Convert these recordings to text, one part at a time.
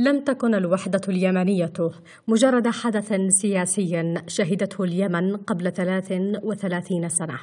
لم تكن الوحدة اليمنية مجرد حدث سياسي شهدته اليمن قبل 33 سنة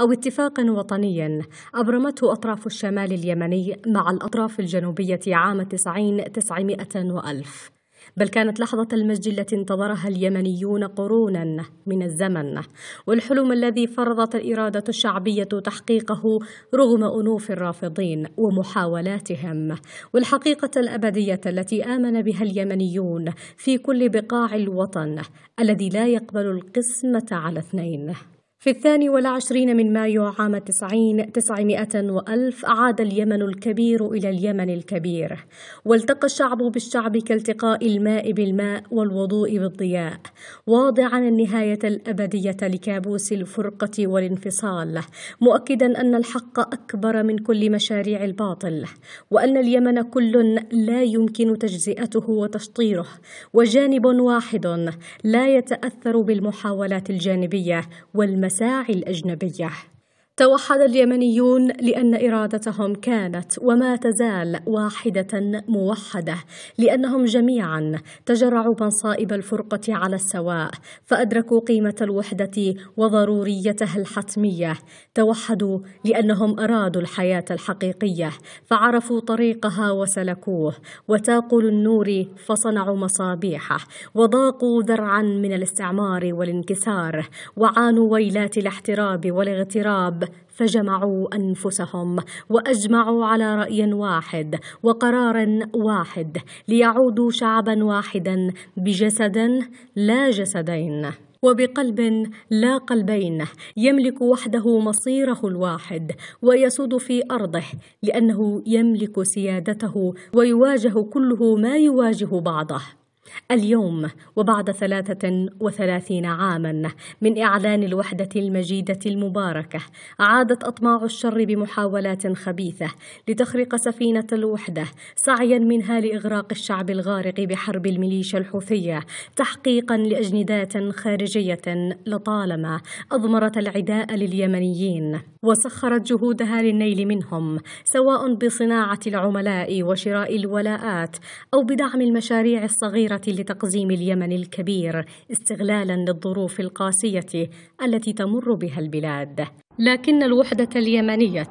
أو اتفاق وطني أبرمته أطراف الشمال اليمني مع الأطراف الجنوبية عام 90 900 وألف بل كانت لحظة المجد التي انتظرها اليمنيون قرونا من الزمن والحلم الذي فرضت الإرادة الشعبية تحقيقه رغم أنوف الرافضين ومحاولاتهم والحقيقة الأبدية التي آمن بها اليمنيون في كل بقاع الوطن الذي لا يقبل القسمة على اثنين في الثاني والعشرين من مايو عام تسعين تسعمائة وألف عاد اليمن الكبير إلى اليمن الكبير والتقى الشعب بالشعب كالتقاء الماء بالماء والوضوء بالضياء واضعا النهاية الأبدية لكابوس الفرقة والانفصال مؤكدا أن الحق أكبر من كل مشاريع الباطل وأن اليمن كل لا يمكن تجزئته وتشطيره وجانب واحد لا يتأثر بالمحاولات الجانبية والمشاريع المساعي الأجنبية توحد اليمنيون لأن إرادتهم كانت وما تزال واحدة موحدة لأنهم جميعا تجرعوا مصائب الفرقة على السواء فأدركوا قيمة الوحدة وضروريتها الحتمية توحدوا لأنهم أرادوا الحياة الحقيقية فعرفوا طريقها وسلكوه وتاقوا للنور فصنعوا مصابيحه وضاقوا ذرعا من الاستعمار والانكسار وعانوا ويلات الاحتراب والاغتراب فجمعوا انفسهم واجمعوا على راي واحد وقرار واحد ليعودوا شعبا واحدا بجسد لا جسدين وبقلب لا قلبين يملك وحده مصيره الواحد ويسود في ارضه لانه يملك سيادته ويواجه كله ما يواجه بعضه اليوم وبعد ثلاثة وثلاثين عاما من إعلان الوحدة المجيدة المباركة عادت أطماع الشر بمحاولات خبيثة لتخرق سفينة الوحدة سعيا منها لإغراق الشعب الغارق بحرب الميليشيا الحوثية تحقيقا لأجندات خارجية لطالما أضمرت العداء لليمنيين وسخرت جهودها للنيل منهم سواء بصناعة العملاء وشراء الولاءات أو بدعم المشاريع الصغيرة لتقزيم اليمن الكبير استغلالا للظروف القاسية التي تمر بها البلاد لكن الوحدة اليمنية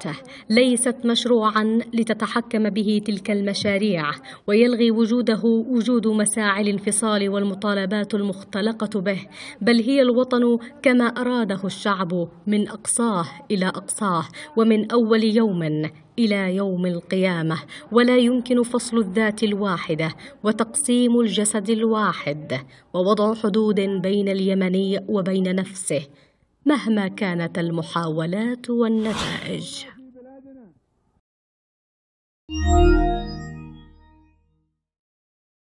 ليست مشروعا لتتحكم به تلك المشاريع ويلغي وجوده وجود مساعي الانفصال والمطالبات المختلقة به بل هي الوطن كما أراده الشعب من أقصاه إلى أقصاه ومن أول يوم الى يوم القيامه ولا يمكن فصل الذات الواحده وتقسيم الجسد الواحد ووضع حدود بين اليمني وبين نفسه مهما كانت المحاولات والنتائج